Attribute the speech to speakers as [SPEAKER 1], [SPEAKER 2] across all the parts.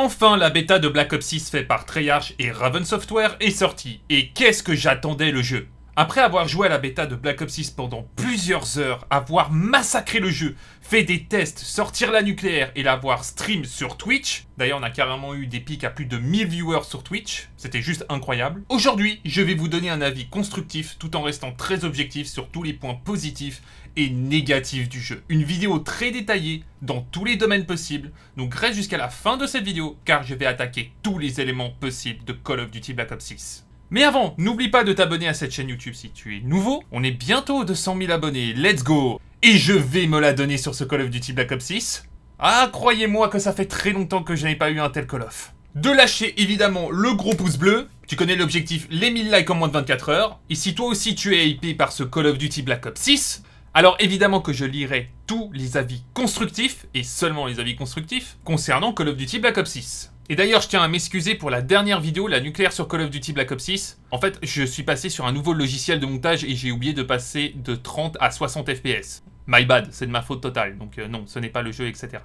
[SPEAKER 1] Enfin, la bêta de Black Ops 6 fait par Treyarch et Raven Software est sortie, et qu'est-ce que j'attendais le jeu après avoir joué à la bêta de Black Ops 6 pendant plusieurs heures, avoir massacré le jeu, fait des tests, sortir la nucléaire et l'avoir stream sur Twitch, d'ailleurs on a carrément eu des pics à plus de 1000 viewers sur Twitch, c'était juste incroyable. Aujourd'hui, je vais vous donner un avis constructif tout en restant très objectif sur tous les points positifs et négatif du jeu. Une vidéo très détaillée dans tous les domaines possibles. Donc reste jusqu'à la fin de cette vidéo car je vais attaquer tous les éléments possibles de Call of Duty Black Ops 6. Mais avant, n'oublie pas de t'abonner à cette chaîne YouTube si tu es nouveau. On est bientôt 200 000 abonnés, let's go Et je vais me la donner sur ce Call of Duty Black Ops 6. Ah, croyez-moi que ça fait très longtemps que je n'ai pas eu un tel Call of. De lâcher évidemment le gros pouce bleu. Tu connais l'objectif, les 1000 likes en moins de 24 heures. Et si toi aussi tu es hypé par ce Call of Duty Black Ops 6, alors évidemment que je lirai tous les avis constructifs, et seulement les avis constructifs, concernant Call of Duty Black Ops 6. Et d'ailleurs, je tiens à m'excuser pour la dernière vidéo, la nucléaire sur Call of Duty Black Ops 6. En fait, je suis passé sur un nouveau logiciel de montage et j'ai oublié de passer de 30 à 60 FPS. My bad, c'est de ma faute totale, donc euh, non, ce n'est pas le jeu, etc.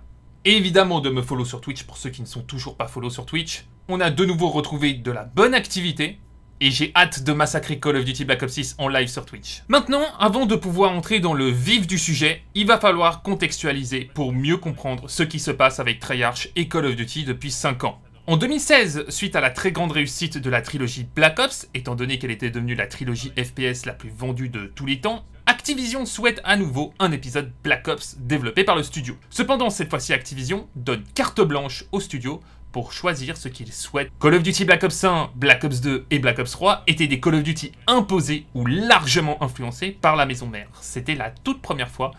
[SPEAKER 1] Et évidemment de me follow sur Twitch pour ceux qui ne sont toujours pas follow sur Twitch. On a de nouveau retrouvé de la bonne activité, et j'ai hâte de massacrer Call of Duty Black Ops 6 en live sur Twitch. Maintenant, avant de pouvoir entrer dans le vif du sujet, il va falloir contextualiser pour mieux comprendre ce qui se passe avec Treyarch et Call of Duty depuis 5 ans. En 2016, suite à la très grande réussite de la trilogie Black Ops, étant donné qu'elle était devenue la trilogie FPS la plus vendue de tous les temps, Activision souhaite à nouveau un épisode Black Ops développé par le studio. Cependant, cette fois-ci, Activision donne carte blanche au studio pour choisir ce qu'ils souhaitent. Call of Duty Black Ops 1, Black Ops 2 et Black Ops 3 étaient des Call of Duty imposés ou largement influencés par la maison mère. C'était la toute première fois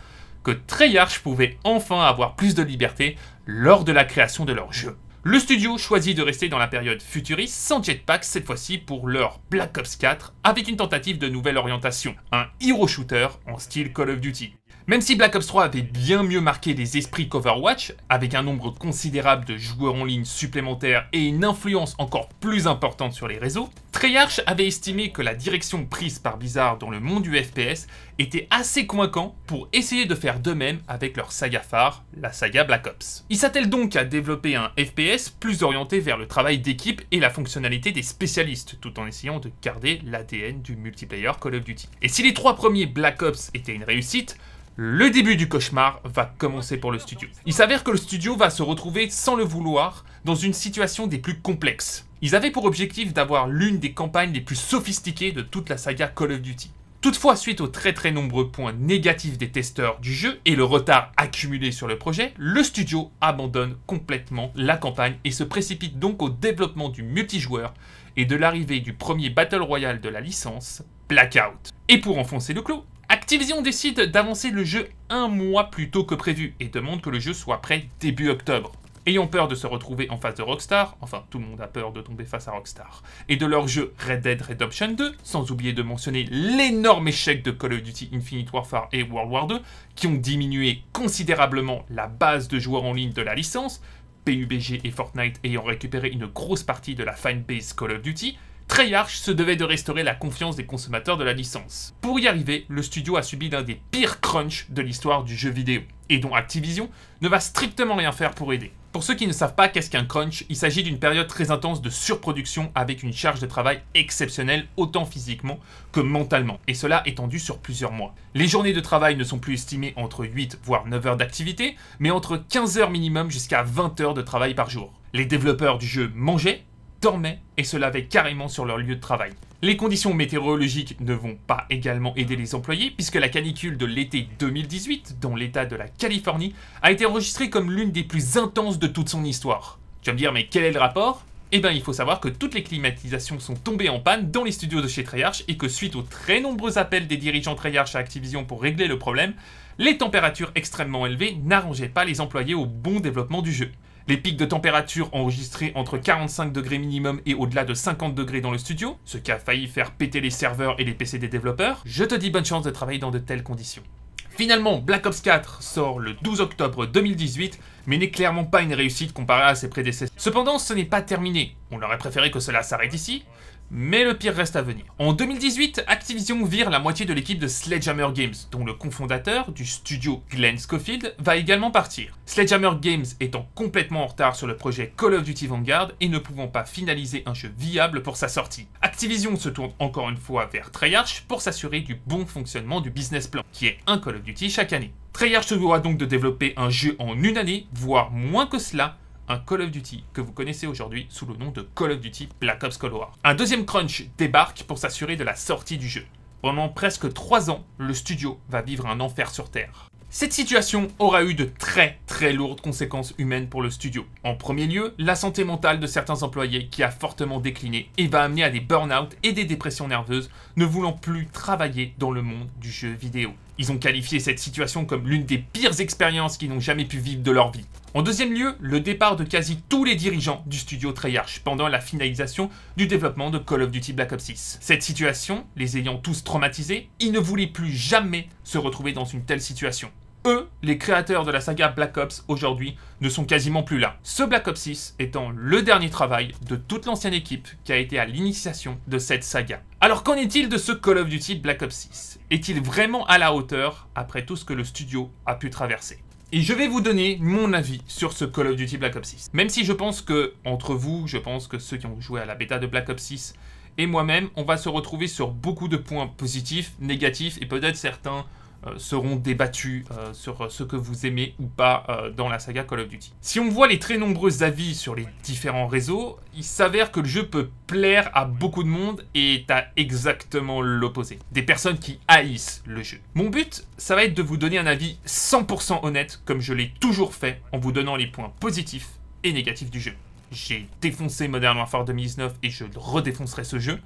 [SPEAKER 1] que Treyarch pouvait enfin avoir plus de liberté lors de la création de leur jeu. Le studio choisit de rester dans la période futuriste sans jetpack cette fois-ci pour leur Black Ops 4 avec une tentative de nouvelle orientation, un hero shooter en style Call of Duty. Même si Black Ops 3 avait bien mieux marqué les esprits qu'Overwatch, avec un nombre considérable de joueurs en ligne supplémentaires et une influence encore plus importante sur les réseaux, Treyarch avait estimé que la direction prise par Blizzard dans le monde du FPS était assez coincant pour essayer de faire de même avec leur saga phare, la saga Black Ops. Il s'attelle donc à développer un FPS plus orienté vers le travail d'équipe et la fonctionnalité des spécialistes, tout en essayant de garder l'ADN du multiplayer Call of Duty. Et si les trois premiers Black Ops étaient une réussite, le début du cauchemar va commencer pour le studio. Il s'avère que le studio va se retrouver sans le vouloir dans une situation des plus complexes. Ils avaient pour objectif d'avoir l'une des campagnes les plus sophistiquées de toute la saga Call of Duty. Toutefois, suite aux très très nombreux points négatifs des testeurs du jeu et le retard accumulé sur le projet, le studio abandonne complètement la campagne et se précipite donc au développement du multijoueur et de l'arrivée du premier Battle Royale de la licence, Blackout. Et pour enfoncer le clou, Activision décide d'avancer le jeu un mois plus tôt que prévu et demande que le jeu soit prêt début octobre. Ayant peur de se retrouver en face de Rockstar, enfin tout le monde a peur de tomber face à Rockstar, et de leur jeu Red Dead Redemption 2, sans oublier de mentionner l'énorme échec de Call of Duty Infinite Warfare et World War 2, qui ont diminué considérablement la base de joueurs en ligne de la licence, PUBG et Fortnite ayant récupéré une grosse partie de la Base Call of Duty, Treyarch se devait de restaurer la confiance des consommateurs de la licence. Pour y arriver, le studio a subi l'un des pires crunchs de l'histoire du jeu vidéo, et dont Activision ne va strictement rien faire pour aider. Pour ceux qui ne savent pas qu'est-ce qu'un crunch, il s'agit d'une période très intense de surproduction avec une charge de travail exceptionnelle autant physiquement que mentalement, et cela étendu sur plusieurs mois. Les journées de travail ne sont plus estimées entre 8 voire 9 heures d'activité, mais entre 15 heures minimum jusqu'à 20 heures de travail par jour. Les développeurs du jeu mangeaient, dormaient et se lavaient carrément sur leur lieu de travail. Les conditions météorologiques ne vont pas également aider les employés puisque la canicule de l'été 2018 dans l'état de la Californie a été enregistrée comme l'une des plus intenses de toute son histoire. Tu vas me dire mais quel est le rapport eh bien, il faut savoir que toutes les climatisations sont tombées en panne dans les studios de chez Treyarch et que suite aux très nombreux appels des dirigeants Treyarch à Activision pour régler le problème, les températures extrêmement élevées n'arrangeaient pas les employés au bon développement du jeu. Les pics de température enregistrés entre 45 degrés minimum et au-delà de 50 degrés dans le studio, ce qui a failli faire péter les serveurs et les PC des développeurs. Je te dis bonne chance de travailler dans de telles conditions. Finalement, Black Ops 4 sort le 12 octobre 2018, mais n'est clairement pas une réussite comparée à ses prédécesseurs. Cependant, ce n'est pas terminé. On aurait préféré que cela s'arrête ici, mais le pire reste à venir. En 2018, Activision vire la moitié de l'équipe de Sledgehammer Games, dont le cofondateur du studio Glenn Schofield va également partir. Sledgehammer Games étant complètement en retard sur le projet Call of Duty Vanguard et ne pouvant pas finaliser un jeu viable pour sa sortie. Activision se tourne encore une fois vers Treyarch pour s'assurer du bon fonctionnement du business plan, qui est un Call of Duty chaque année. Treyarch se doit donc de développer un jeu en une année, voire moins que cela, un Call of Duty que vous connaissez aujourd'hui sous le nom de Call of Duty Black Ops Cold War. Un deuxième crunch débarque pour s'assurer de la sortie du jeu. Pendant presque 3 ans, le studio va vivre un enfer sur Terre. Cette situation aura eu de très très lourdes conséquences humaines pour le studio. En premier lieu, la santé mentale de certains employés qui a fortement décliné et va amener à des burn-out et des dépressions nerveuses, ne voulant plus travailler dans le monde du jeu vidéo. Ils ont qualifié cette situation comme l'une des pires expériences qu'ils n'ont jamais pu vivre de leur vie. En deuxième lieu, le départ de quasi tous les dirigeants du studio Treyarch pendant la finalisation du développement de Call of Duty Black Ops 6. Cette situation, les ayant tous traumatisés, ils ne voulaient plus jamais se retrouver dans une telle situation. Eux, les créateurs de la saga Black Ops aujourd'hui, ne sont quasiment plus là. Ce Black Ops 6 étant le dernier travail de toute l'ancienne équipe qui a été à l'initiation de cette saga. Alors qu'en est-il de ce Call of Duty Black Ops 6 Est-il vraiment à la hauteur après tout ce que le studio a pu traverser et je vais vous donner mon avis sur ce Call of Duty Black Ops 6. Même si je pense que, entre vous, je pense que ceux qui ont joué à la bêta de Black Ops 6 et moi-même, on va se retrouver sur beaucoup de points positifs, négatifs et peut-être certains euh, seront débattus euh, sur euh, ce que vous aimez ou pas dans la saga Call of Duty. Si on voit les très nombreux avis sur les différents réseaux, il s'avère que le jeu peut plaire à beaucoup de monde et à exactement l'opposé. Des personnes qui haïssent le jeu. Mon but, ça va être de vous donner un avis 100% honnête, comme je l'ai toujours fait, en vous donnant les points positifs et négatifs du jeu. J'ai défoncé Modern Warfare 2019 et je redéfoncerai ce jeu.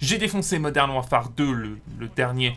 [SPEAKER 1] J'ai défoncé Modern Warfare 2, le, le dernier,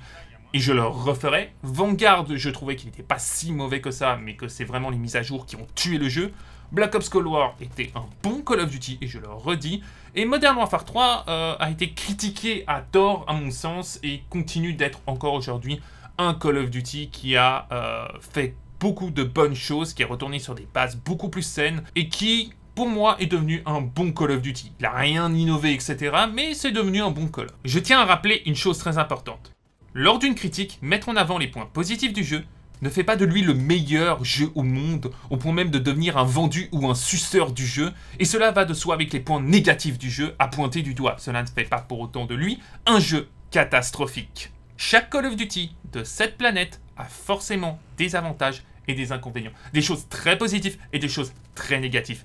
[SPEAKER 1] et je le referai. Vanguard, je trouvais qu'il n'était pas si mauvais que ça, mais que c'est vraiment les mises à jour qui ont tué le jeu. Black Ops Cold War était un bon Call of Duty, et je le redis. Et Modern Warfare 3 euh, a été critiqué à tort, à mon sens, et continue d'être encore aujourd'hui un Call of Duty qui a euh, fait beaucoup de bonnes choses, qui est retourné sur des bases beaucoup plus saines, et qui, pour moi, est devenu un bon Call of Duty. Il n'a rien innové, etc., mais c'est devenu un bon Call. of Je tiens à rappeler une chose très importante lors d'une critique, mettre en avant les points positifs du jeu ne fait pas de lui le meilleur jeu au monde, au point même de devenir un vendu ou un suceur du jeu, et cela va de soi avec les points négatifs du jeu à pointer du doigt. Cela ne fait pas pour autant de lui un jeu catastrophique. Chaque Call of Duty de cette planète a forcément des avantages et des inconvénients, des choses très positives et des choses très négatives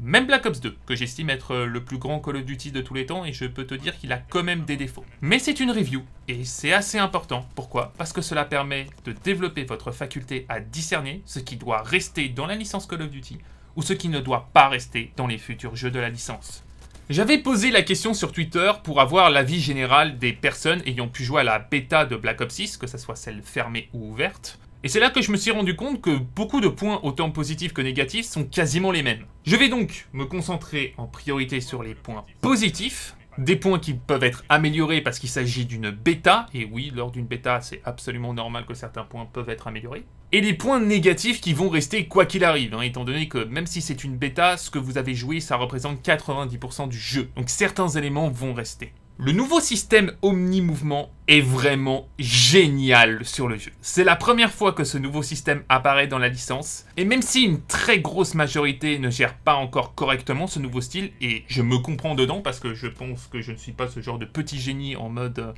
[SPEAKER 1] même Black Ops 2, que j'estime être euh, le plus grand Call of Duty de tous les temps, et je peux te dire qu'il a quand même des défauts. Mais c'est une review, et c'est assez important. Pourquoi Parce que cela permet de développer votre faculté à discerner ce qui doit rester dans la licence Call of Duty, ou ce qui ne doit pas rester dans les futurs jeux de la licence. J'avais posé la question sur Twitter pour avoir l'avis général des personnes ayant pu jouer à la bêta de Black Ops 6, que ce soit celle fermée ou ouverte, et c'est là que je me suis rendu compte que beaucoup de points autant positifs que négatifs sont quasiment les mêmes. Je vais donc me concentrer en priorité sur les points positifs, des points qui peuvent être améliorés parce qu'il s'agit d'une bêta, et oui, lors d'une bêta, c'est absolument normal que certains points peuvent être améliorés, et les points négatifs qui vont rester quoi qu'il arrive, hein, étant donné que même si c'est une bêta, ce que vous avez joué, ça représente 90% du jeu, donc certains éléments vont rester. Le nouveau système omni-mouvement est vraiment génial sur le jeu. C'est la première fois que ce nouveau système apparaît dans la licence, et même si une très grosse majorité ne gère pas encore correctement ce nouveau style, et je me comprends dedans parce que je pense que je ne suis pas ce genre de petit génie en mode euh,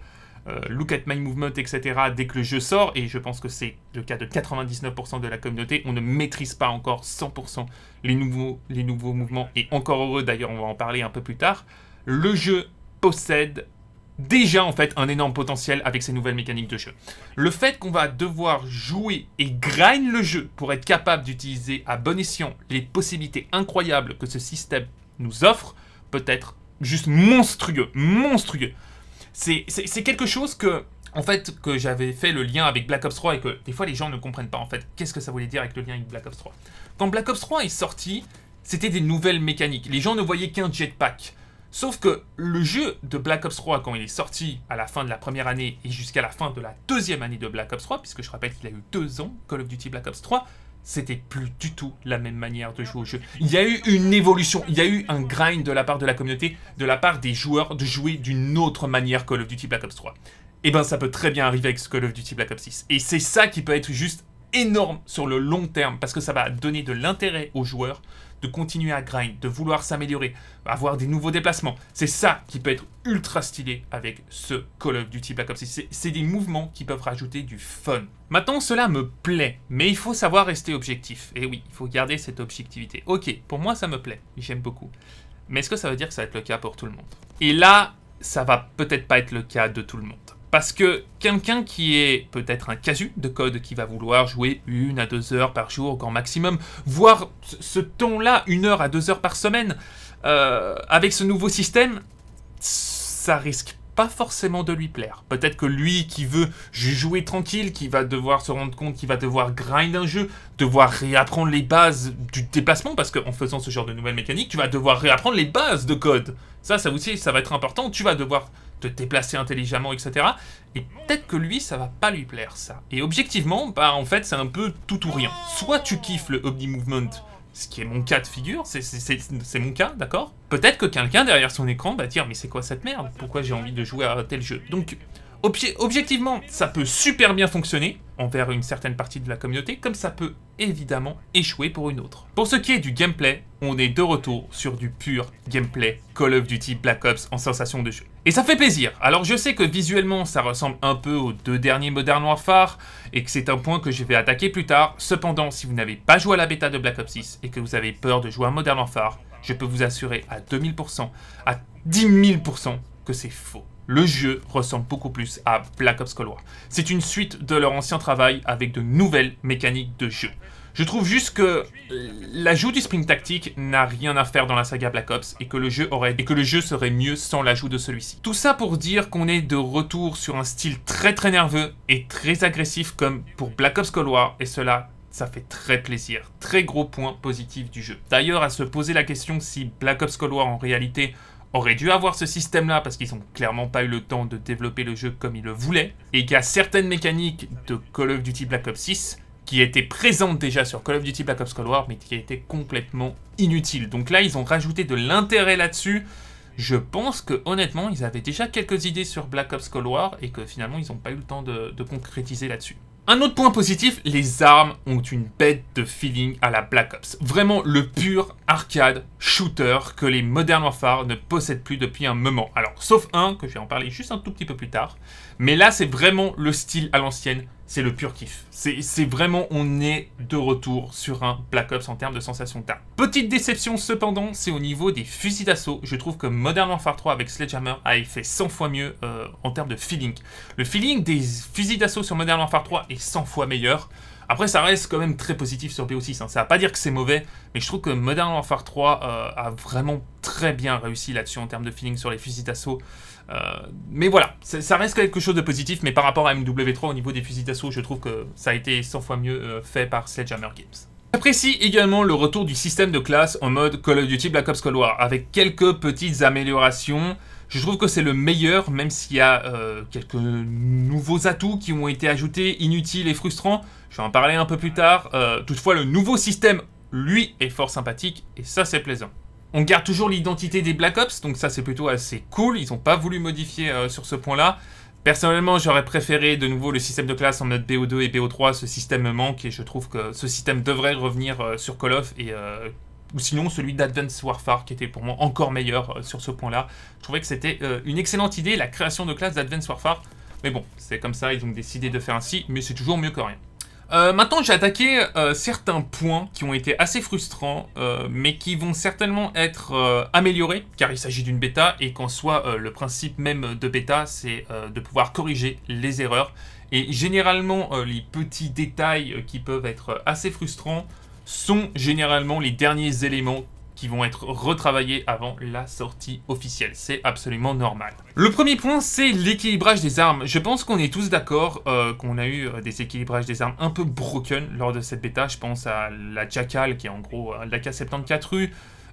[SPEAKER 1] euh, look at my movement, etc. dès que le jeu sort, et je pense que c'est le cas de 99% de la communauté, on ne maîtrise pas encore 100% les nouveaux, les nouveaux mouvements, et encore heureux d'ailleurs, on va en parler un peu plus tard. Le jeu possède déjà en fait un énorme potentiel avec ces nouvelles mécaniques de jeu. Le fait qu'on va devoir jouer et grind le jeu pour être capable d'utiliser à bon escient les possibilités incroyables que ce système nous offre peut être juste monstrueux, monstrueux. C'est quelque chose que en fait que j'avais fait le lien avec Black Ops 3 et que des fois les gens ne comprennent pas en fait qu'est-ce que ça voulait dire avec le lien avec Black Ops 3. Quand Black Ops 3 est sorti, c'était des nouvelles mécaniques. Les gens ne voyaient qu'un jetpack. Sauf que le jeu de Black Ops 3, quand il est sorti à la fin de la première année et jusqu'à la fin de la deuxième année de Black Ops 3, puisque je rappelle qu'il a eu deux ans, Call of Duty Black Ops 3, c'était plus du tout la même manière de jouer au jeu. Il y a eu une évolution, il y a eu un grind de la part de la communauté, de la part des joueurs, de jouer d'une autre manière Call of Duty Black Ops 3. Et eh bien, ça peut très bien arriver avec Call of Duty Black Ops 6. Et c'est ça qui peut être juste énorme sur le long terme, parce que ça va donner de l'intérêt aux joueurs, de continuer à grind, de vouloir s'améliorer, avoir des nouveaux déplacements. C'est ça qui peut être ultra stylé avec ce Call of Duty Black Ops C'est des mouvements qui peuvent rajouter du fun. Maintenant, cela me plaît, mais il faut savoir rester objectif. Et oui, il faut garder cette objectivité. Ok, pour moi, ça me plaît, j'aime beaucoup. Mais est-ce que ça veut dire que ça va être le cas pour tout le monde Et là, ça va peut-être pas être le cas de tout le monde. Parce que quelqu'un qui est peut-être un casu de code qui va vouloir jouer une à deux heures par jour, au grand maximum, voire ce temps là une heure à deux heures par semaine, euh, avec ce nouveau système, ça risque pas forcément de lui plaire. Peut-être que lui qui veut jouer tranquille, qui va devoir se rendre compte, qui va devoir grind un jeu, devoir réapprendre les bases du déplacement, parce qu'en faisant ce genre de nouvelles mécaniques, tu vas devoir réapprendre les bases de code. Ça, ça aussi, ça va être important. Tu vas devoir te déplacer intelligemment, etc. Et peut-être que lui, ça va pas lui plaire, ça. Et objectivement, bah en fait, c'est un peu tout ou rien. Soit tu kiffes le Omni Movement, ce qui est mon cas de figure, c'est mon cas, d'accord Peut-être que quelqu'un derrière son écran va dire « Mais c'est quoi cette merde Pourquoi j'ai envie de jouer à tel jeu ?» Donc, objectivement, ça peut super bien fonctionner envers une certaine partie de la communauté, comme ça peut évidemment échouer pour une autre. Pour ce qui est du gameplay, on est de retour sur du pur gameplay Call of Duty Black Ops en sensation de jeu. Et ça fait plaisir. Alors je sais que visuellement ça ressemble un peu aux deux derniers Modern Warfare et que c'est un point que je vais attaquer plus tard. Cependant, si vous n'avez pas joué à la bêta de Black Ops 6 et que vous avez peur de jouer à Modern Warfare, je peux vous assurer à 2000%, à 10 000% que c'est faux. Le jeu ressemble beaucoup plus à Black Ops Cold War. C'est une suite de leur ancien travail avec de nouvelles mécaniques de jeu. Je trouve juste que euh, l'ajout du sprint tactique n'a rien à faire dans la saga Black Ops et que le jeu serait mieux sans l'ajout de celui-ci. Tout ça pour dire qu'on est de retour sur un style très très nerveux et très agressif comme pour Black Ops Cold War et cela ça fait très plaisir. Très gros point positif du jeu. D'ailleurs, à se poser la question si Black Ops Cold War en réalité aurait dû avoir ce système-là parce qu'ils n'ont clairement pas eu le temps de développer le jeu comme ils le voulaient et qu'il y a certaines mécaniques de Call of Duty Black Ops 6 qui était présente déjà sur Call of Duty Black Ops Cold War, mais qui était complètement inutile. Donc là, ils ont rajouté de l'intérêt là-dessus. Je pense que honnêtement, ils avaient déjà quelques idées sur Black Ops Cold War et que finalement, ils n'ont pas eu le temps de, de concrétiser là-dessus. Un autre point positif, les armes ont une bête de feeling à la Black Ops. Vraiment le pur arcade shooter que les Modern Warfare ne possèdent plus depuis un moment. Alors, sauf un, que je vais en parler juste un tout petit peu plus tard, mais là, c'est vraiment le style à l'ancienne. C'est le pur kiff. C'est vraiment, on est de retour sur un Black Ops en termes de sensation de Petite déception cependant, c'est au niveau des fusils d'assaut. Je trouve que Modern Warfare 3 avec Sledgehammer a fait 100 fois mieux euh, en termes de feeling. Le feeling des fusils d'assaut sur Modern Warfare 3 est 100 fois meilleur. Après, ça reste quand même très positif sur BO6. Hein. Ça va pas dire que c'est mauvais, mais je trouve que Modern Warfare 3 euh, a vraiment très bien réussi là-dessus en termes de feeling sur les fusils d'assaut. Euh, mais voilà, ça reste quelque chose de positif, mais par rapport à MW3 au niveau des fusils d'assaut, je trouve que ça a été 100 fois mieux euh, fait par Sledgehammer Games. J'apprécie également le retour du système de classe en mode Call of Duty Black Ops Cold War, avec quelques petites améliorations. Je trouve que c'est le meilleur, même s'il y a euh, quelques nouveaux atouts qui ont été ajoutés, inutiles et frustrants. Je vais en parler un peu plus tard. Euh, toutefois, le nouveau système, lui, est fort sympathique, et ça, c'est plaisant. On garde toujours l'identité des Black Ops, donc ça, c'est plutôt assez cool. Ils n'ont pas voulu modifier euh, sur ce point-là. Personnellement, j'aurais préféré de nouveau le système de classe en mode BO2 et BO3. Ce système me manque et je trouve que ce système devrait revenir sur Call of et ou sinon celui d'Advanced Warfare qui était pour moi encore meilleur euh, sur ce point-là. Je trouvais que c'était euh, une excellente idée, la création de classe d'Advanced Warfare. Mais bon, c'est comme ça, ils ont décidé de faire ainsi, mais c'est toujours mieux que rien. Euh, maintenant, j'ai attaqué certains points qui ont été assez frustrants, mais qui vont certainement être améliorés, car il s'agit d'une bêta, et qu'en soit le principe même de bêta, c'est de pouvoir corriger les erreurs. Et généralement, les petits détails qui peuvent être assez frustrants sont généralement les derniers éléments qui vont être retravaillés avant la sortie officielle. C'est absolument normal. Le premier point, c'est l'équilibrage des armes. Je pense qu'on est tous d'accord euh, qu'on a eu euh, des équilibrages des armes un peu broken lors de cette bêta. Je pense à la Jackal, qui est en gros euh, la k 74 u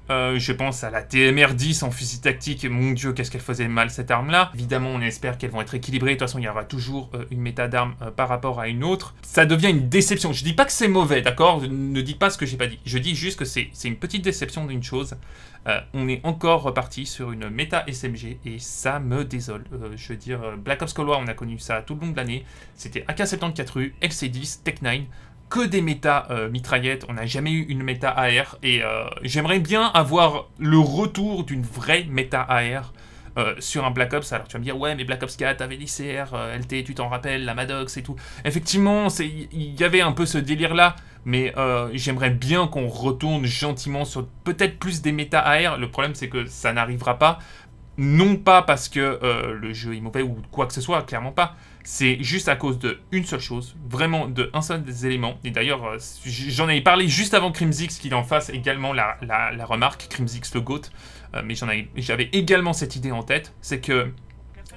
[SPEAKER 1] euh, je pense à la TMR-10 en fusil tactique. Mon dieu, qu'est-ce qu'elle faisait mal cette arme-là. Évidemment, on espère qu'elles vont être équilibrées. De toute façon, il y aura toujours euh, une méta d'armes euh, par rapport à une autre. Ça devient une déception. Je dis pas que c'est mauvais, d'accord Ne dites pas ce que j'ai pas dit. Je dis juste que c'est une petite déception d'une chose. on est encore reparti sur une méta SMG et ça me désole. je veux dire, Black Ops Call War, on a connu ça tout le long de l'année. C'était AK-74U, LC-10, Tech-9 que des méta euh, mitraillettes, on n'a jamais eu une méta AR, et euh, j'aimerais bien avoir le retour d'une vraie méta AR euh, sur un Black Ops. Alors tu vas me dire, ouais, mais Black Ops 4 avait l'ICR, LT, tu t'en rappelles, la Maddox et tout. Effectivement, il y avait un peu ce délire-là, mais j'aimerais bien qu'on retourne gentiment sur peut-être plus des méta AR. Le problème, c'est que ça n'arrivera pas non pas parce que euh, le jeu est mauvais ou quoi que ce soit, clairement pas. C'est juste à cause de une seule chose, vraiment de seul des éléments. Et d'ailleurs, euh, j'en avais parlé juste avant Crimzix qu'il en fasse également la, la, remarque, Crimzix le GOAT. Euh, j'en mais j'avais également cette idée en tête, c'est que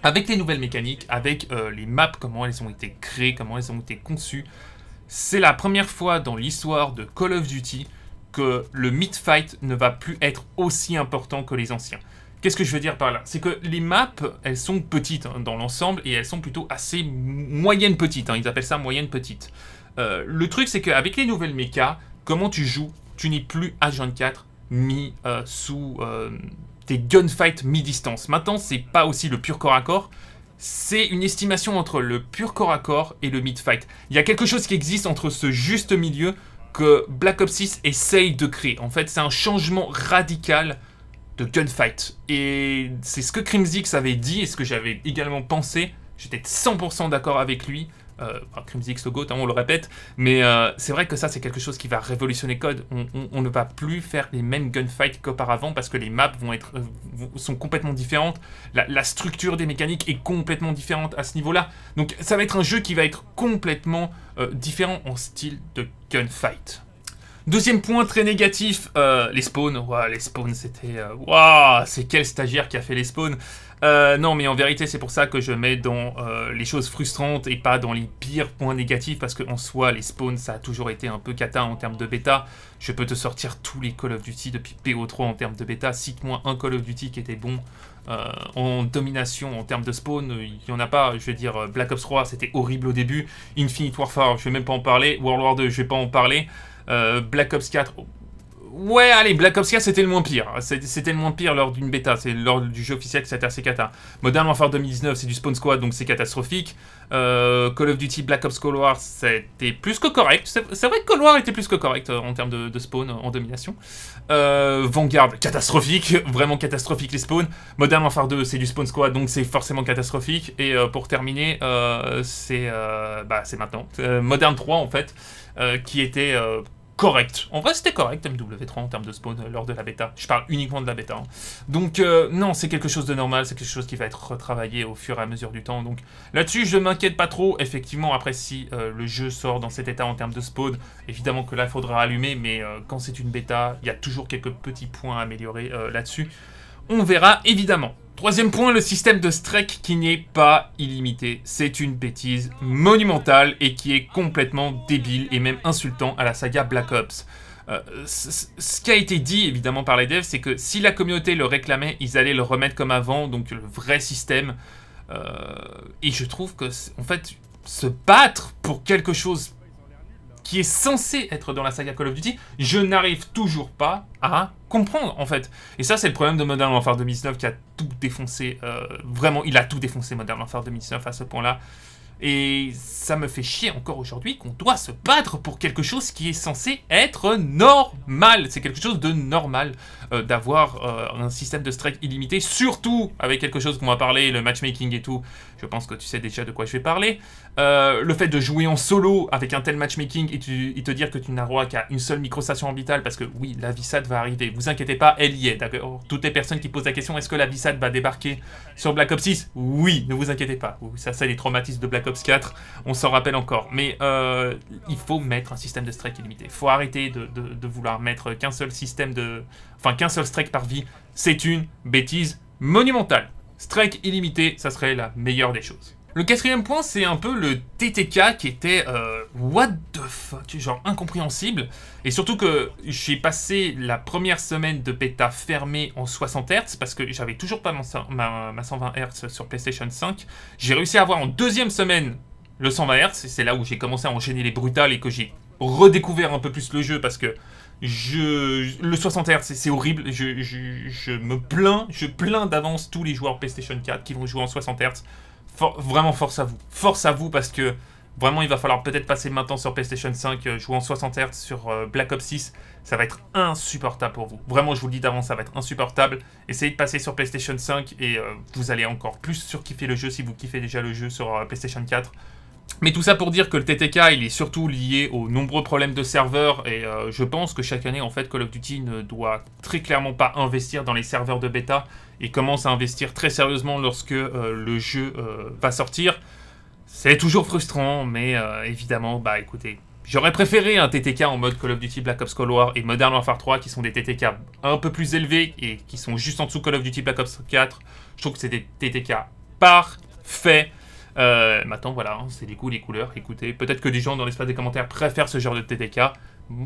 [SPEAKER 1] avec les nouvelles mécaniques, avec les maps, comment elles ont été créées, comment elles ont été conçues, c'est la première fois dans l'histoire de Call of Duty que le mid-fight ne va plus être aussi important que les anciens. Qu'est-ce que je veux dire par là C'est que les maps, elles sont petites hein, dans l'ensemble et elles sont plutôt assez moyennes petites. Hein. ils appellent ça moyenne petite. Euh, le truc, c'est qu'avec les nouvelles mechas, comment tu joues Tu n'es plus à 24 mis sous des euh, tes gunfights mi-distance. Maintenant, c'est pas aussi le pur corps à corps. C'est une estimation entre le pur corps à corps et le mid-fight. Il y a quelque chose qui existe entre ce juste milieu que Black Ops 6 essaye de créer. En fait, c'est un changement radical de gunfight. Et c'est ce que Crimzix avait dit et ce que j'avais également pensé. J'étais 100% d'accord avec lui. Euh, enfin, Crimzix, hein, on le répète. Mais euh, c'est vrai que ça, c'est quelque chose qui va révolutionner Code. On, ne va plus faire les mêmes gunfights qu'auparavant parce que les maps vont être, euh, sont complètement différentes. La, la, structure des mécaniques est complètement différente à ce niveau-là. Donc ça va être un jeu qui va être complètement euh, différent en style de gunfight. Deuxième point très négatif, euh, les spawns. Wow, les spawns, c'était... Waouh, c'est quel stagiaire qui a fait les spawns euh, non, mais en vérité, c'est pour ça que je mets dans euh, les choses frustrantes et pas dans les pires points négatifs, parce qu'en soi, les spawns, ça a toujours été un peu cata en termes de bêta. Je peux te sortir tous les Call of Duty depuis PO3 en termes de bêta. Cite-moi un Call of Duty qui était bon en domination en termes de spawn. Il n'y en a pas. Je veux dire, Black Ops 3, c'était horrible au début. Infinite Warfare, je vais même pas en parler. World War 2, je vais pas en parler. Euh, Black Ops 4. Ouais, allez, Black Ops 4 c'était le moins pire. C'était le moins pire lors d'une bêta, c'est lors du jeu officiel que c'était assez cata. Modern Warfare 2019 c'est du Spawn Squad donc c'est catastrophique. Euh, Call of Duty Black Ops Cold War c'était plus que correct. C'est vrai que Cold War était plus que correct euh, en termes de, spawn en domination. Vanguard, catastrophique, vraiment catastrophique les spawns. Modern Warfare 2 c'est du Spawn Squad donc c'est forcément catastrophique. Et pour terminer, c'est bah, maintenant. Modern 3 en fait, qui était correct. En vrai, c'était correct MW3 en termes de spawn euh, lors de la bêta. Je parle uniquement de la bêta. Hein. Donc, euh, non, c'est quelque chose de normal, c'est quelque chose qui va être retravaillé au fur et à mesure du temps. Donc, là-dessus, je m'inquiète pas trop. Effectivement, après, si euh, le jeu sort dans cet état en termes de spawn, évidemment que là, il faudra allumer, mais quand c'est une bêta, il y a toujours quelques petits points à améliorer là-dessus on verra évidemment. Troisième point, le système de strike qui n'est pas illimité. C'est une bêtise monumentale et qui est complètement débile et même insultant à la saga Black Ops. Euh, ce qui a été dit évidemment par les devs, c'est que si la communauté le réclamait, ils allaient le remettre comme avant, donc le vrai système. Euh, et je trouve que, en fait, se battre pour quelque chose qui est censé être dans la saga Call of Duty, je n'arrive toujours pas à comprendre en fait. Et ça c'est le problème de Modern Warfare 2019 qui a tout défoncé, euh, vraiment il a tout défoncé Modern Warfare 2019 à ce point-là. Et ça me fait chier encore aujourd'hui qu'on doit se battre pour quelque chose qui est censé être normal. C'est quelque chose de normal euh, d'avoir euh, un système de strike illimité, surtout avec quelque chose qu'on va parler, le matchmaking et tout. Je pense que tu sais déjà de quoi je vais parler. Euh, le fait de jouer en solo avec un tel matchmaking et, tu, te dire que tu n'as droit qu'à une seule microstation orbitale, parce que oui, la VSAT va arriver. Vous inquiétez pas, elle y est, Toutes les personnes qui posent la question, est-ce que la VSAT va débarquer sur Black Ops 6 Oui, ne vous inquiétez pas. Ça, c'est les traumatismes de Black 4, on s'en rappelle encore. Mais euh, il faut mettre un système de strike illimité. Il faut arrêter de, de vouloir mettre qu'un seul système de... Enfin, qu'un seul strike par vie. C'est une bêtise monumentale. Strike illimité, ça serait la meilleure des choses. Le quatrième point, c'est un peu le TTK qui était euh, what the fuck, genre incompréhensible. Et surtout que j'ai passé la première semaine de bêta fermée en 60 Hz parce que j'avais toujours pas ma, 120 Hz sur PlayStation 5. J'ai réussi à avoir en deuxième semaine le 120 Hz, c'est là où j'ai commencé à enchaîner les brutales et que j'ai redécouvert un peu plus le jeu parce que le 60 Hz, c'est horrible. Je, je, me plains, je plains d'avance tous les joueurs PlayStation 4 qui vont jouer en 60 Hz vraiment force à vous. Force à vous parce que vraiment il va falloir peut-être passer maintenant sur PlayStation 5, euh, jouer en 60 Hz sur euh, Black Ops 6, ça va être insupportable pour vous. Vraiment, je vous le dis d'avance, ça va être insupportable. Essayez de passer sur PlayStation 5 et euh, vous allez encore plus surkiffer le jeu si vous kiffez déjà le jeu sur PlayStation 4. Mais tout ça pour dire que le TTK, il est surtout lié aux nombreux problèmes de serveurs, et euh, je pense que chaque année, en fait, Call of Duty ne doit très clairement pas investir dans les serveurs de bêta, et commence à investir très sérieusement lorsque euh, le jeu euh, va sortir. C'est toujours frustrant, mais évidemment, bah écoutez, j'aurais préféré un TTK en mode Call of Duty Black Ops Cold War et Modern Warfare 3, qui sont des TTK un peu plus élevés, et qui sont juste en dessous Call of Duty Black Ops 4. Je trouve que c'est des TTK parfaits. Euh, maintenant, voilà, c'est des goûts, les couleurs. Écoutez, peut-être que des gens dans l'espace des commentaires préfèrent ce genre de TTK.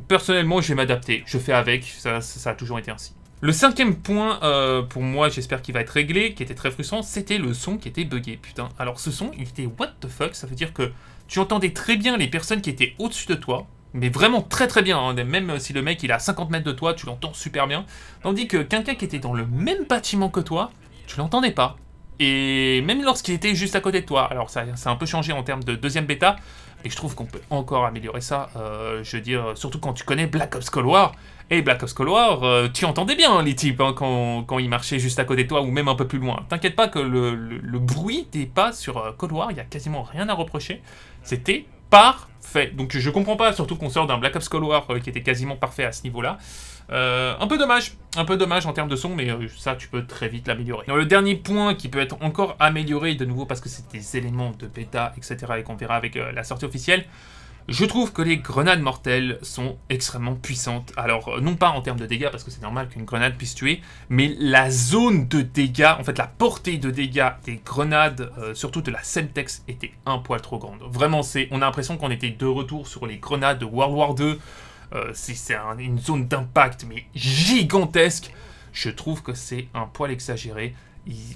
[SPEAKER 1] Personnellement, je vais m'adapter. Je fais avec. Ça, a toujours été ainsi. Le cinquième point, euh, pour moi, j'espère qu'il va être réglé, qui était très frustrant, c'était le son qui était buggé, putain. Alors ce son, il était what the fuck, ça veut dire que tu entendais très bien les personnes qui étaient au-dessus de toi, mais vraiment très très bien, hein. même si le mec il est à 50 mètres de toi, tu l'entends super bien, tandis que quelqu'un qui était dans le même bâtiment que toi, tu l'entendais pas et même lorsqu'il était juste à côté de toi. Alors ça, a un peu changé en termes de deuxième bêta, et je trouve qu'on peut encore améliorer ça, euh, je veux dire, surtout quand tu connais Black Ops Cold War. Et Black Ops Cold War, euh, tu entendais bien hein, les types hein, quand, quand, ils marchaient juste à côté de toi ou même un peu plus loin. T'inquiète pas que le, bruit des pas sur euh, Cold War, il n'y a quasiment rien à reprocher. C'était parfait. Donc je comprends pas, surtout qu'on sort d'un Black Ops Cold War qui était quasiment parfait à ce niveau-là. Euh, un peu dommage, un peu dommage en termes de son, mais euh, ça tu peux très vite l'améliorer. Le dernier point qui peut être encore amélioré, de nouveau parce que c'est des éléments de bêta, etc. et qu'on verra avec euh, la sortie officielle, je trouve que les grenades mortelles sont extrêmement puissantes. Alors, non pas en termes de dégâts, parce que c'est normal qu'une grenade puisse tuer, mais la zone de dégâts, en fait, la portée de dégâts des grenades, surtout de la Semtex, était un poil trop grande. Vraiment, c'est, on a l'impression qu'on était de retour sur les grenades de World War 2, euh, si c'est une zone d'impact mais gigantesque, je trouve que c'est un poil exagéré.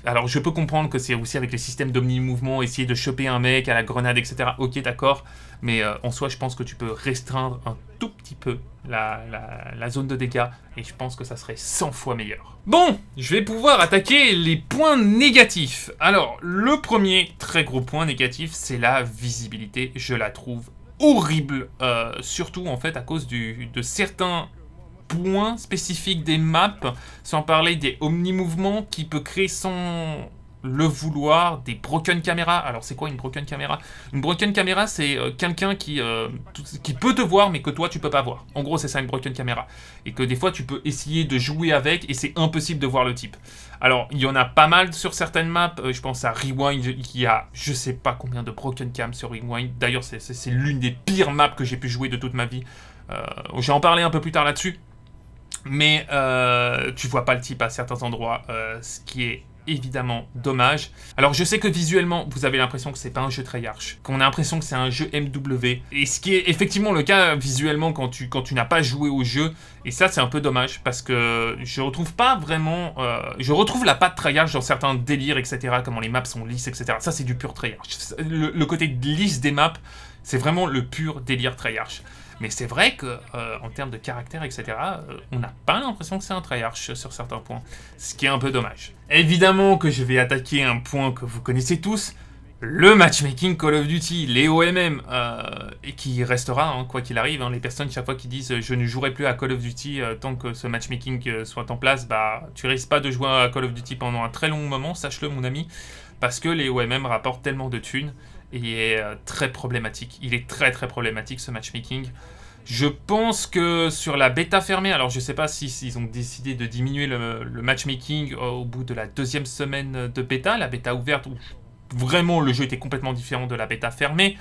[SPEAKER 1] Alors je peux comprendre que c'est aussi avec les systèmes d'omni-mouvement, essayer de choper un mec à la grenade, etc. Ok, d'accord, mais euh, en soi je pense que tu peux restreindre un tout petit peu la, la, zone de dégâts, et je pense que ça serait 100 fois meilleur. Bon, je vais pouvoir attaquer les points négatifs. Alors, le premier très gros point négatif, c'est la visibilité. Je la trouve horrible, euh, surtout en fait à cause de certains points spécifiques des maps, sans parler des omni-mouvements qui peut créer sans le vouloir des broken caméras. Alors c'est quoi une broken caméra Une broken caméra c'est euh, quelqu'un qui, euh, qui peut te voir mais que toi tu peux pas voir. En gros c'est ça une broken caméra. Et que des fois tu peux essayer de jouer avec et c'est impossible de voir le type. Alors, il y en a pas mal sur certaines maps. Euh, je pense à Rewind, qui a je sais pas combien de broken cam sur Rewind. D'ailleurs, c'est l'une des pires maps que j'ai pu jouer de toute ma vie. Euh, j'ai en parlé un peu plus tard là-dessus. Mais euh, tu vois pas le type à certains endroits, euh, ce qui est évidemment dommage. Alors je sais que visuellement, vous avez l'impression que c'est pas un jeu Treyarch, qu'on a l'impression que c'est un jeu MW, et ce qui est effectivement le cas visuellement quand tu, quand tu n'as pas joué au jeu, et ça c'est un peu dommage, parce que je retrouve pas vraiment... Euh, je retrouve la patte Treyarch dans certains délires, etc., comment les maps sont lisses, etc. Ça c'est du pur Treyarch. Le, le côté lisse des maps, c'est vraiment le pur délire Treyarch. Mais c'est vrai que euh, en termes de caractère, etc., euh, on n'a pas l'impression que c'est un arch sur certains points, ce qui est un peu dommage. Évidemment que je vais attaquer un point que vous connaissez tous, le matchmaking Call of Duty, les OMM, euh, et qui restera, hein, quoi qu'il arrive. Hein, les personnes, chaque fois qui disent je ne jouerai plus à Call of Duty tant que ce matchmaking soit en place, bah tu risques pas de jouer à Call of Duty pendant un très long moment, sache-le, mon ami, parce que les OMM rapportent tellement de thunes il est euh, très problématique. Il est très très problématique ce matchmaking. Je pense que sur la bêta fermée, alors je ne sais pas s'ils si, ont décidé de diminuer le, matchmaking euh, au bout de la deuxième semaine de bêta, la bêta ouverte où vraiment le jeu était complètement différent de la bêta fermée.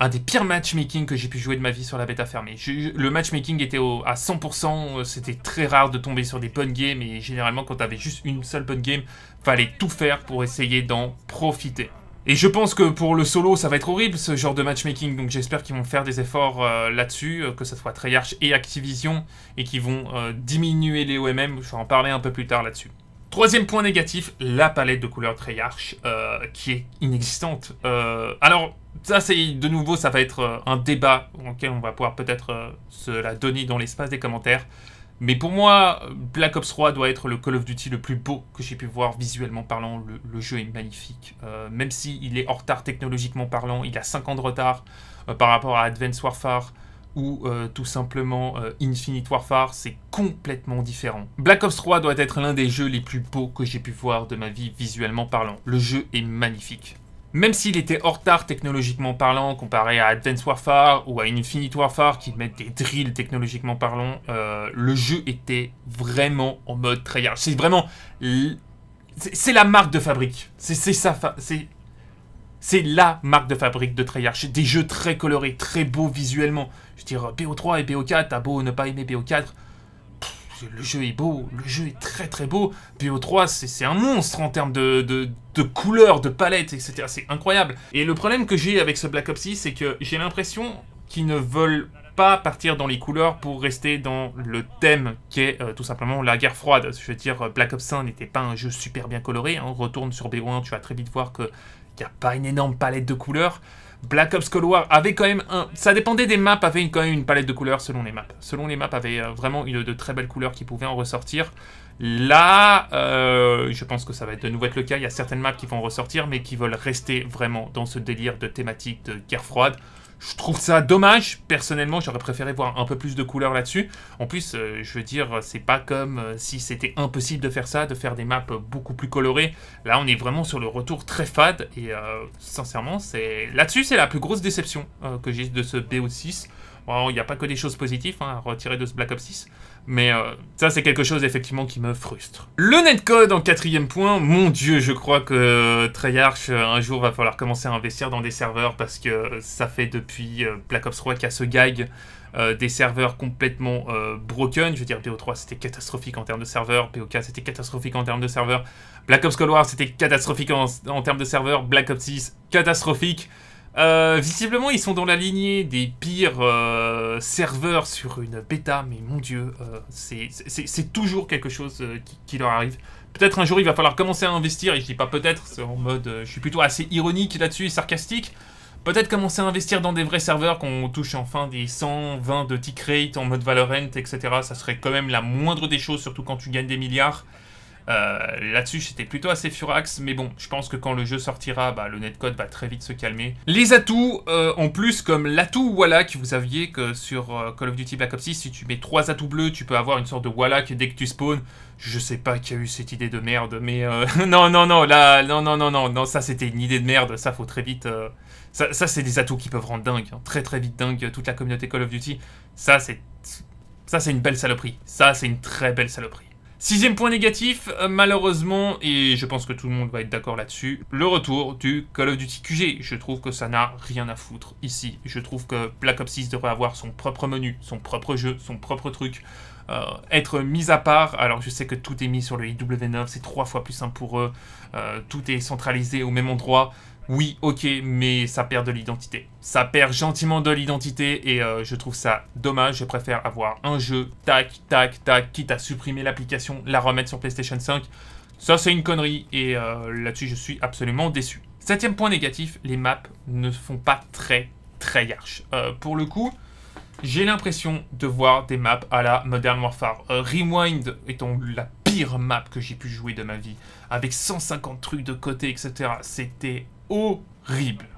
[SPEAKER 1] Un des pires matchmaking que j'ai pu jouer de ma vie sur la bêta fermée. le matchmaking était à 100%, euh, c'était très rare de tomber sur des bonnes games et généralement quand tu avais juste une seule bonne game, fallait tout faire pour essayer d'en profiter. Et je pense que pour le solo, ça va être horrible ce genre de matchmaking, donc j'espère qu'ils vont faire des efforts euh, là-dessus, euh, que ce soit Treyarch et Activision, et qu'ils vont euh, diminuer les OMM, je vais en parler un peu plus tard là-dessus. Troisième point négatif, la palette de couleurs Treyarch, qui est inexistante. alors, ça c'est de nouveau, ça va être un débat auquel on va pouvoir peut-être se la donner dans l'espace des commentaires. Mais pour moi, Black Ops 3 doit être le Call of Duty le plus beau que j'ai pu voir visuellement parlant. Le, jeu est magnifique. Euh, même même s'il est en retard technologiquement parlant, il a 5 ans de retard euh, par rapport à Advanced Warfare ou euh, tout simplement Infinite Warfare, c'est complètement différent. Black Ops 3 doit être l'un des jeux les plus beaux que j'ai pu voir de ma vie visuellement parlant. Le jeu est magnifique même s'il était hors retard technologiquement parlant comparé à Advanced Warfare ou à Infinite Warfare qui mettent des drills technologiquement parlant, euh, le jeu était vraiment en mode tryhard. C'est vraiment... C'est la marque de fabrique. C'est ça. C'est la marque de fabrique de Treyarch. Des jeux très colorés, très beaux visuellement. Je veux dire, BO3 et BO4, t'as beau ne pas aimer BO4, le jeu est beau, le jeu est très très beau. BO3, c'est un monstre en termes de, de, couleurs, de palettes, etc. C'est incroyable. Et le problème que j'ai avec ce Black Ops 6, c'est que j'ai l'impression qu'ils ne veulent pas partir dans les couleurs pour rester dans le thème qui est euh, tout simplement la guerre froide. Je veux dire, Black Ops 1 n'était pas un jeu super bien coloré. on hein. Retourne sur BO1, tu vas très vite voir qu'il n'y a pas une énorme palette de couleurs. Black Ops Cold War avait quand même un... Ça dépendait des maps, avait quand même une palette de couleurs selon les maps. Selon les maps, avait euh, vraiment une, de très belles couleurs qui pouvaient en ressortir. Là, euh, je pense que ça va être de nouveau être le cas. Il y a certaines maps qui vont ressortir, mais qui veulent rester vraiment dans ce délire de thématique de guerre froide. Je trouve ça dommage. Personnellement, j'aurais préféré voir un peu plus de couleurs là-dessus. En plus, euh, je veux dire, c'est pas comme euh, si c'était impossible de faire ça, de faire des maps beaucoup plus colorées. Là, on est vraiment sur le retour très fade. Et euh, sincèrement, c'est là-dessus, c'est la plus grosse déception que j'ai de ce BO6. Il n'y a pas que des choses positives hein, à retirer de ce Black Ops 6. Mais euh, ça, c'est quelque chose effectivement qui me frustre. Le netcode en quatrième point, mon dieu, je crois que euh, Treyarch, euh, un jour, va falloir commencer à investir dans des serveurs parce que ça fait depuis Black Ops 3 qu'il y a ce gag des serveurs complètement broken. Je veux dire, po 3 c'était catastrophique en termes de serveurs. BO4, c'était catastrophique en termes de serveurs. Black Ops Cold War, c'était catastrophique en, en, termes de serveurs. Black Ops 6, catastrophique. Euh, visiblement, ils sont dans la lignée des pires euh, serveurs sur une bêta, mais mon dieu, euh, c'est toujours quelque chose qui, leur arrive. Peut-être un jour, il va falloir commencer à investir, et je dis pas peut-être, c'est en mode, je suis plutôt assez ironique là-dessus, et sarcastique. Peut-être commencer à investir dans des vrais serveurs, qu'on touche enfin des 120 de tick rate en mode Valorant, etc. Ça serait quand même la moindre des choses, surtout quand tu gagnes des milliards. Euh, là-dessus, j'étais plutôt assez furax, mais bon, je pense que quand le jeu sortira, bah, le netcode va très vite se calmer. Les atouts, euh, en plus, comme l'atout voilà que vous aviez que sur euh, Call of Duty Black Ops 6, si tu mets trois atouts bleus, tu peux avoir une sorte de voilà que dès que tu spawns. Je sais pas qui a eu cette idée de merde, mais non, non, non, là, non, non, non, non, non, ça c'était une idée de merde, ça faut très vite. ça, c'est des atouts qui peuvent rendre dingue, hein. très très vite dingue toute la communauté Call of Duty. Ça c'est, ça c'est une belle saloperie. Ça c'est une très belle saloperie. Sixième point négatif, euh, malheureusement, et je pense que tout le monde va être d'accord là-dessus, le retour du Call of Duty QG. Je trouve que ça n'a rien à foutre ici. Je trouve que Black Ops 6 devrait avoir son propre menu, son propre jeu, son propre truc. Euh, être mis à part. Alors je sais que tout est mis sur le IW9, c'est trois fois plus simple pour eux. Euh, tout est centralisé au même endroit. Oui, ok, mais ça perd de l'identité. Ça perd gentiment de l'identité et euh, je trouve ça dommage. Je préfère avoir un jeu, tac, tac, tac, quitte à supprimer l'application, la remettre sur PlayStation 5. Ça, c'est une connerie et euh, là-dessus, je suis absolument déçu. Septième point négatif, les maps ne font pas très, très large. Euh, pour le coup, j'ai l'impression de voir des maps à la Modern Warfare. Rewind étant la pire map que j'ai pu jouer de ma vie, avec 150 trucs de côté, etc. C'était horrible.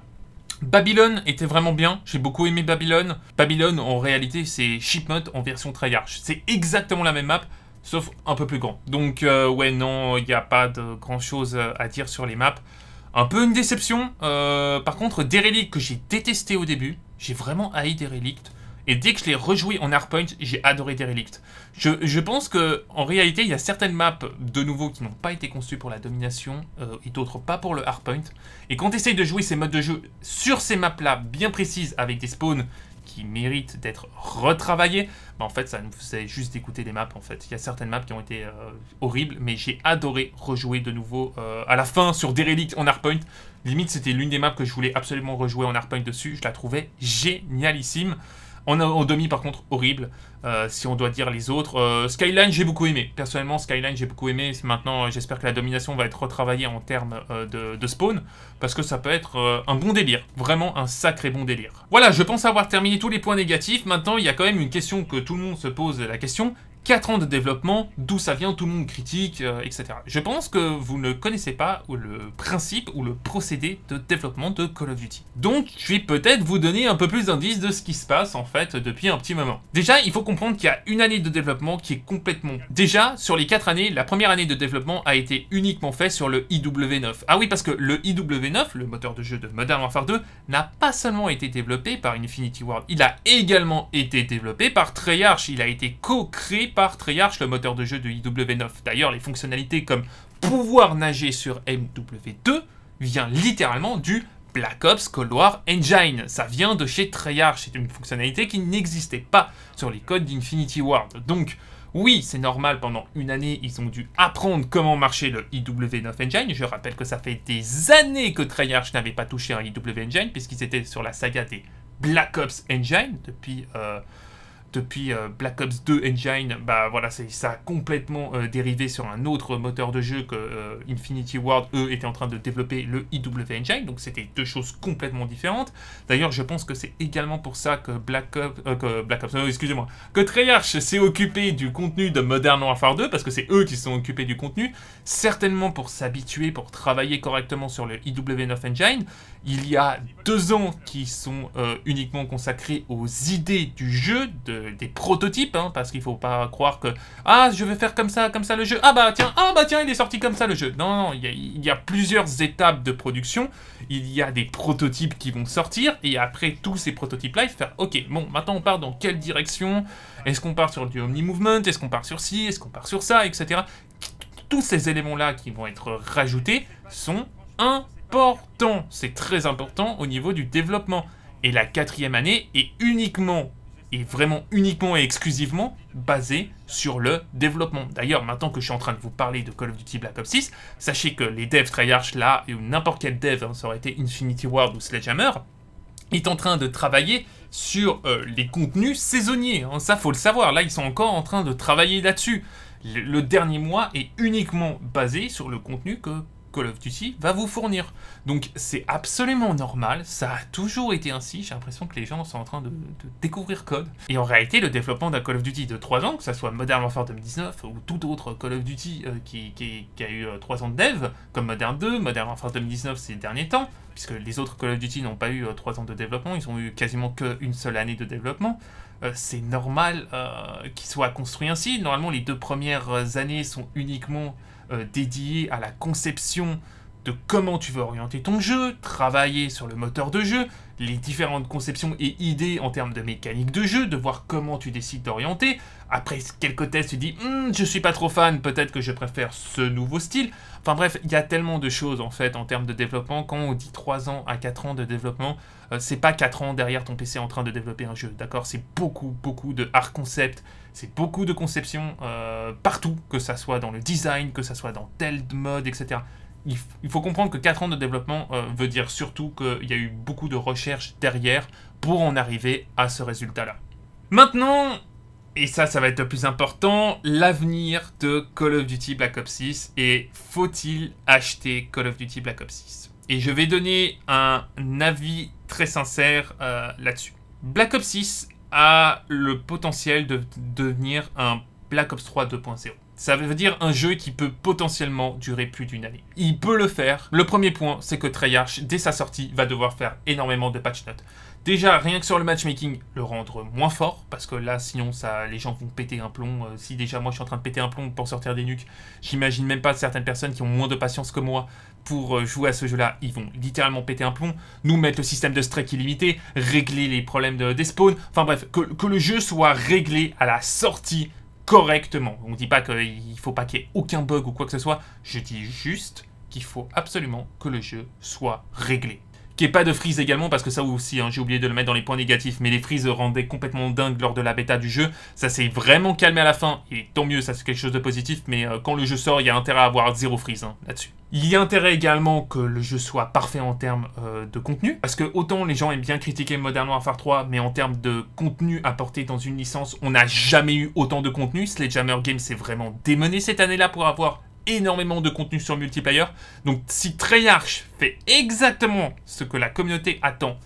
[SPEAKER 1] Babylone était vraiment bien, j'ai beaucoup aimé Babylone. Babylone, en réalité, c'est Shipmode en version large. C'est exactement la même map, sauf un peu plus grand. Donc, euh, ouais, non, il n'y a pas de grand-chose euh, à dire sur les maps. Un peu une déception. Euh, par contre, Derelict, que j'ai détesté au début, j'ai vraiment haï Derelict. Et dès que je l'ai rejoué en Hardpoint, j'ai adoré Derelict. Je, pense que en réalité, il y a certaines maps de nouveau qui n'ont pas été conçues pour la domination euh, et d'autres pas pour le Hardpoint. Et quand on essaye de jouer ces modes de jeu sur ces maps-là bien précises avec des spawns qui méritent d'être retravaillés, bah, en fait, ça nous faisait juste d'écouter des maps. En fait, il y a certaines maps qui ont été euh, horribles, mais j'ai adoré rejouer de nouveau euh, à la fin sur Derelict en Hardpoint. Limite, c'était l'une des maps que je voulais absolument rejouer en Hardpoint dessus. Je la trouvais génialissime. En, demi, par contre, horrible, euh, si on doit dire les autres. Euh, Skyline, j'ai beaucoup aimé. Personnellement, Skyline, j'ai beaucoup aimé. Maintenant, euh, j'espère que la domination va être retravaillée en termes de, de, spawn, parce que ça peut être un bon délire. Vraiment un sacré bon délire. Voilà, je pense avoir terminé tous les points négatifs. Maintenant, il y a quand même une question que tout le monde se pose, la question, 4 ans de développement, d'où ça vient, tout le monde critique, euh, etc. Je pense que vous ne connaissez pas le principe ou le procédé de développement de Call of Duty. Donc, je vais peut-être vous donner un peu plus d'indices de ce qui se passe en fait depuis un petit moment. Déjà, il faut comprendre qu'il y a une année de développement qui est complètement... Déjà, sur les 4 années, la première année de développement a été uniquement faite sur le IW9. Ah oui, parce que le IW9, le moteur de jeu de Modern Warfare 2, n'a pas seulement été développé par Infinity Ward, il a également été développé par Treyarch, il a été co-créé par Treyarch, le moteur de jeu de IW9. D'ailleurs, les fonctionnalités comme pouvoir nager sur MW2 vient littéralement du Black Ops Cold War Engine. Ça vient de chez Treyarch, c'est une fonctionnalité qui n'existait pas sur les codes d'Infinity Ward. Donc, oui, c'est normal, pendant une année, ils ont dû apprendre comment marcher le IW9 Engine. Je rappelle que ça fait des années que Treyarch n'avait pas touché un IW Engine, puisqu'ils étaient sur la saga des Black Ops Engine depuis... Euh, depuis euh, Black Ops 2 Engine, bah voilà, ça a complètement euh, dérivé sur un autre moteur de jeu que euh, Infinity Ward, eux, étaient en train de développer, le IW Engine, donc c'était deux choses complètement différentes. D'ailleurs, je pense que c'est également pour ça que Black Ops, que Black Ops, excusez-moi, que Treyarch s'est occupé du contenu de Modern Warfare 2, parce que c'est eux qui se sont occupés du contenu, certainement pour s'habituer, pour travailler correctement sur le IW9 Engine. Il y a deux ans qui sont uniquement consacrés aux idées du jeu, de des prototypes, hein, parce qu'il faut pas croire que ah je vais faire comme ça, comme ça le jeu, ah bah tiens, ah bah tiens il est sorti comme ça le jeu. Non, il y, a, plusieurs étapes de production. Il y a des prototypes qui vont sortir et après tous ces prototypes-là, il faut faire ok, bon maintenant on part dans quelle direction Est-ce qu'on part sur du omni movement Est-ce qu'on part sur ci Est-ce qu'on part sur ça Etc. Tous ces éléments-là qui vont être rajoutés sont importants. C'est très important au niveau du développement. Et la quatrième année est uniquement est vraiment uniquement et exclusivement basé sur le développement. D'ailleurs, maintenant que je suis en train de vous parler de Call of Duty Black Ops 6, sachez que les devs Treyarch là, ou n'importe quel dev, hein, ça aurait été Infinity Ward ou Sledgehammer, est en train de travailler sur euh, les contenus saisonniers. Ça, hein. ça, faut le savoir. Là, ils sont encore en train de travailler là-dessus. le dernier mois est uniquement basé sur le contenu que Call of Duty va vous fournir. Donc c'est absolument normal, ça a toujours été ainsi, j'ai l'impression que les gens sont en train de, découvrir code. Et en réalité, le développement d'un Call of Duty de 3 ans, que ce soit Modern Warfare 2019 ou tout autre Call of Duty euh, qui, a eu 3 euh, ans de dev, comme Modern 2, Modern Warfare 2019 ces derniers temps, puisque les autres Call of Duty n'ont pas eu 3 euh, ans de développement, ils ont eu quasiment qu'une seule année de développement. c'est normal qu'il soit construit ainsi. Normalement, les deux premières années sont uniquement euh, dédié à la conception de comment tu veux orienter ton jeu, travailler sur le moteur de jeu, les différentes conceptions et idées en termes de mécanique de jeu, de voir comment tu décides d'orienter. Après quelques tests, tu dis hmm, je suis pas trop fan, peut-être que je préfère ce nouveau style. Enfin bref, il y a tellement de choses en fait en termes de développement. Quand on dit 3 ans à 4 ans de développement, euh, c'est pas 4 ans derrière ton PC en train de développer un jeu, d'accord C'est beaucoup, beaucoup de hard concept, c'est beaucoup de conception euh, partout, que ça soit dans le design, que ça soit dans tel mode, etc. Il, faut comprendre que 4 ans de développement euh, veut dire surtout qu'il y a eu beaucoup de recherche derrière pour en arriver à ce résultat-là. Maintenant, et ça, ça va être le plus important, l'avenir de Call of Duty Black Ops 6 et faut-il acheter Call of Duty Black Ops 6 et je vais donner un avis très sincère euh, là-dessus. Black Ops 6 a le potentiel de devenir un Black Ops 3 2.0. Ça veut dire un jeu qui peut potentiellement durer plus d'une année. Il peut le faire. Le premier point, c'est que Treyarch, dès sa sortie, va devoir faire énormément de patch notes. Déjà, rien que sur le matchmaking, le rendre moins fort, parce que là, sinon, ça, les gens vont péter un plomb. Euh, si déjà moi, je suis en train de péter un plomb pour sortir des nuques, j'imagine même pas certaines personnes qui ont moins de patience que moi pour euh, jouer à ce jeu-là, ils vont littéralement péter un plomb, nous mettre le système de strike illimité, régler les problèmes de, des spawns, enfin bref, que, le jeu soit réglé à la sortie correctement. On ne dit pas qu'il faut pas qu'il y ait aucun bug ou quoi que ce soit, je dis juste qu'il faut absolument que le jeu soit réglé. Qu'il n'y pas de freeze également, parce que ça aussi, hein, j'ai oublié de le mettre dans les points négatifs, mais les freezes rendaient complètement dingue lors de la bêta du jeu. Ça s'est vraiment calmé à la fin, et tant mieux, ça c'est quelque chose de positif, mais euh, quand le jeu sort, il y a intérêt à avoir zéro freeze hein, là-dessus. Il y a intérêt également que le jeu soit parfait en termes euh, de contenu, parce que autant les gens aiment bien critiquer Modern Warfare 3, mais en termes de contenu apporté dans une licence, on n'a jamais eu autant de contenu. Sledgehammer Games s'est vraiment démené cette année-là pour avoir énormément de contenu sur multiplayer. Donc si Treyarch fait exactement ce que la communauté attend,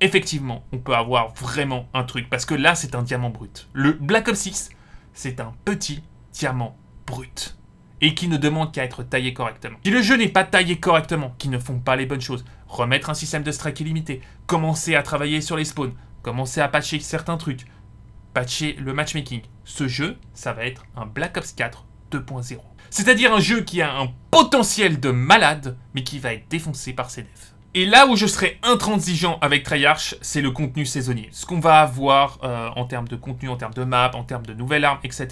[SPEAKER 1] effectivement, on peut avoir vraiment un truc. Parce que là, c'est un diamant brut. Le Black Ops 6, c'est un petit diamant brut. Et qui ne demande qu'à être taillé correctement. Si le jeu n'est pas taillé correctement, qui ne font pas les bonnes choses, remettre un système de strike illimité, commencer à travailler sur les spawns, commencer à patcher certains trucs, patcher le matchmaking. Ce jeu, ça va être un Black Ops 4 2.0. C'est-à-dire un jeu qui a un potentiel de malade, mais qui va être défoncé par ses devs. Et là où je serai intransigeant avec Treyarch, c'est le contenu saisonnier. Ce qu'on va avoir euh, en termes de contenu, en termes de map, en termes de nouvelles armes, etc.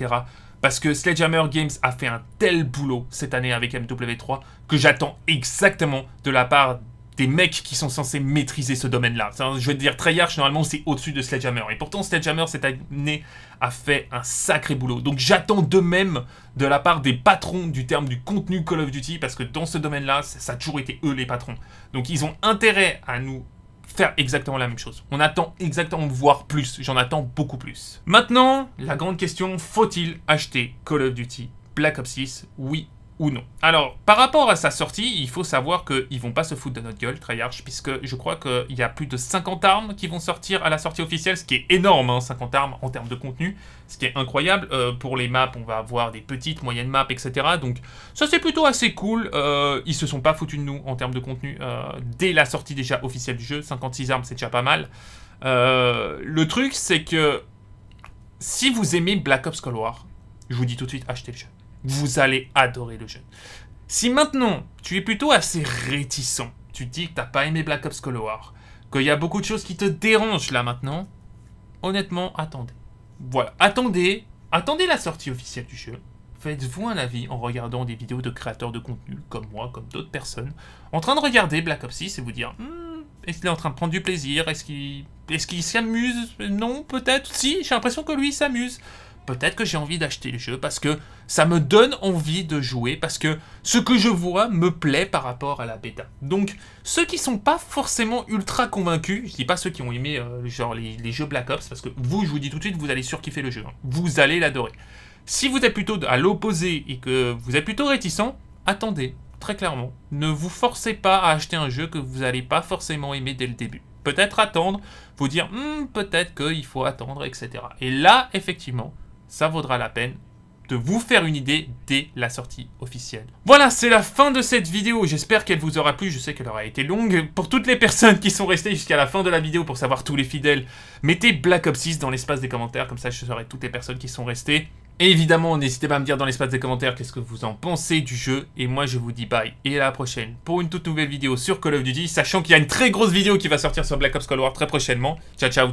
[SPEAKER 1] Parce que Sledgehammer Games a fait un tel boulot cette année avec MW3 que j'attends exactement de la part des mecs qui sont censés maîtriser ce domaine-là. Je veux te dire, Treyarch, normalement, c'est au-dessus de Sledgehammer. Et pourtant, Sledgehammer, cette année, a fait un sacré boulot. Donc j'attends de même de la part des patrons du terme du contenu Call of Duty, parce que dans ce domaine-là, ça a toujours été eux les patrons. Donc ils ont intérêt à nous faire exactement la même chose. On attend exactement voir plus, j'en attends beaucoup plus. Maintenant, la grande question, faut-il acheter Call of Duty Black Ops 6, oui ou non. Alors, par rapport à sa sortie, il faut savoir qu'ils vont pas se foutre de notre gueule, Treyarch, puisque je crois qu'il y a plus de 50 armes qui vont sortir à la sortie officielle, ce qui est énorme, 50 hein, armes en termes de contenu, ce qui est incroyable. Euh, pour les maps, on va avoir des petites, moyennes maps, etc. Donc, ça c'est plutôt assez cool. Euh, ils se sont pas foutus de nous en termes de contenu euh, dès la sortie déjà officielle du jeu. 56 armes, c'est déjà pas mal. le truc, c'est que si vous aimez Black Ops Cold War, je vous dis tout de suite, achetez le jeu vous allez adorer le jeu. Si maintenant, tu es plutôt assez réticent, tu dis que tu t'as pas aimé Black Ops Cold War, qu'il y a beaucoup de choses qui te dérangent là maintenant, honnêtement, attendez. Voilà, attendez, attendez la sortie officielle du jeu. Faites-vous un avis en regardant des vidéos de créateurs de contenu, comme moi, comme d'autres personnes, en train de regarder Black Ops 6 et vous dire hmm, est-ce qu'il est en train de prendre du plaisir Est-ce qu'il est s'amuse Non, peut-être. Si, j'ai l'impression que lui s'amuse peut-être que j'ai envie d'acheter le jeu parce que ça me donne envie de jouer, parce que ce que je vois me plaît par rapport à la bêta. Donc ceux qui sont pas forcément ultra convaincus, je dis pas ceux qui ont aimé euh, genre les, jeux Black Ops, parce que vous, je vous dis tout de suite, vous allez surkiffer le jeu, hein. vous allez l'adorer. Si vous êtes plutôt à l'opposé et que vous êtes plutôt réticent, attendez, très clairement. Ne vous forcez pas à acheter un jeu que vous n'allez pas forcément aimer dès le début. Peut-être attendre, vous dire hmm, peut-être qu'il faut attendre, etc. Et là, effectivement, ça vaudra la peine de vous faire une idée dès la sortie officielle. Voilà, c'est la fin de cette vidéo. J'espère qu'elle vous aura plu. Je sais qu'elle aura été longue. Pour toutes les personnes qui sont restées jusqu'à la fin de la vidéo pour savoir tous les fidèles, mettez Black Ops 6 dans l'espace des commentaires. Comme ça, je saurai toutes les personnes qui sont restées. Et évidemment, n'hésitez pas à me dire dans l'espace des commentaires qu'est-ce que vous en pensez du jeu. Et moi, je vous dis bye et à la prochaine pour une toute nouvelle vidéo sur Call of Duty, sachant qu'il y a une très grosse vidéo qui va sortir sur Black Ops Cold War très prochainement. Ciao, ciao